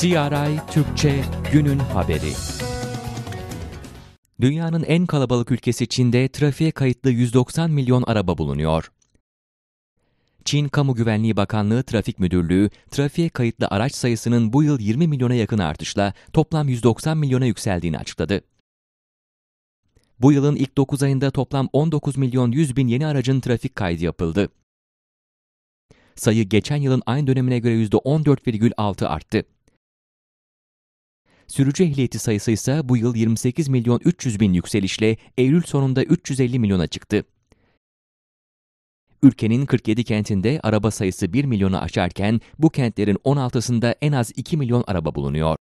CRI Türkçe günün haberi. Dünyanın en kalabalık ülkesi Çin'de trafiğe kayıtlı 190 milyon araba bulunuyor. Çin Kamu Güvenliği Bakanlığı Trafik Müdürlüğü, trafiğe kayıtlı araç sayısının bu yıl 20 milyona yakın artışla toplam 190 milyona yükseldiğini açıkladı. Bu yılın ilk 9 ayında toplam 19 milyon 100 bin yeni aracın trafik kaydı yapıldı sayı geçen yılın aynı dönemine göre %14,6 arttı. Sürücü ehliyeti sayısı ise bu yıl 28 milyon 300 bin yükselişle Eylül sonunda 350 milyona çıktı. Ülkenin 47 kentinde araba sayısı 1 milyonu aşarken bu kentlerin 16'sında en az 2 milyon araba bulunuyor.